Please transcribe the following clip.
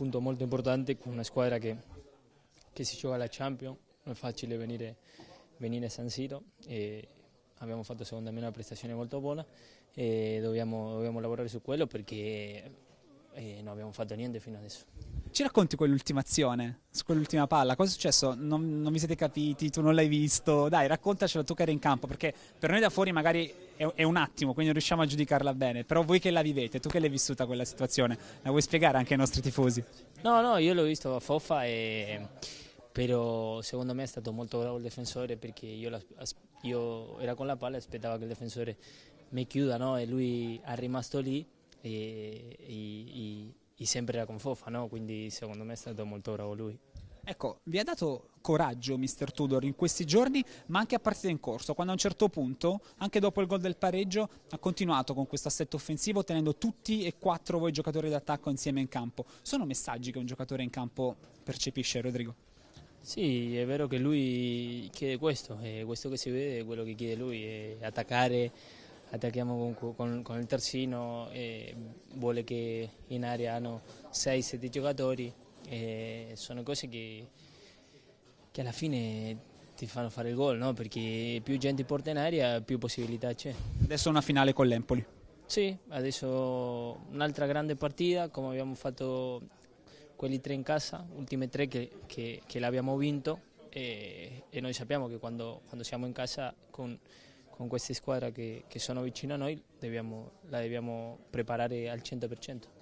punto molto importante con una squadra che, che si gioca alla Champions, non è facile venire, venire a San Siro, e abbiamo fatto secondo me una prestazione molto buona e dobbiamo, dobbiamo lavorare su quello perché eh, non abbiamo fatto niente fino adesso. Ci racconti quell'ultima azione, su quell'ultima palla? Cosa è successo? Non, non, vi siete capiti, tu non l'hai visto? Dai, raccontacelo tu che eri in campo, perché per noi da fuori magari è, è, un attimo, quindi non riusciamo a giudicarla bene, però voi che la vivete, tu che l'hai vissuta quella situazione, la vuoi spiegare anche ai nostri tifosi? No, no, io l'ho visto a Fofa e... Però secondo me è stato molto bravo il difensore perché io, la, io era con la palla e aspettavo che il difensore mi chiuda no? e lui è rimasto lì e, e sempre era con Fofa, no? quindi secondo me è stato molto bravo lui. Ecco, vi ha dato coraggio Mister Tudor in questi giorni, ma anche a partita in corso, quando a un certo punto, anche dopo il gol del pareggio, ha continuato con questo assetto offensivo tenendo tutti e quattro voi giocatori d'attacco insieme in campo. Sono messaggi che un giocatore in campo percepisce, Rodrigo? Sì, è vero che lui chiede questo, e questo che si vede è quello che chiede lui, è attaccare attacchiamo comunque con, con il terzino e vuole che in area hanno 6-7 giocatori e sono cose che, che, alla fine ti fanno fare il gol no? perché più gente porta in aria più possibilità c'è. Adesso una finale con l'Empoli. Sì, adesso un'altra grande partita come abbiamo fatto quelli tre in casa, ultime tre che, che, che l'abbiamo vinto e, e, noi sappiamo che quando, quando siamo in casa con con queste squadre che, che sono vicine a noi dobbiamo, la dobbiamo preparare al 100%.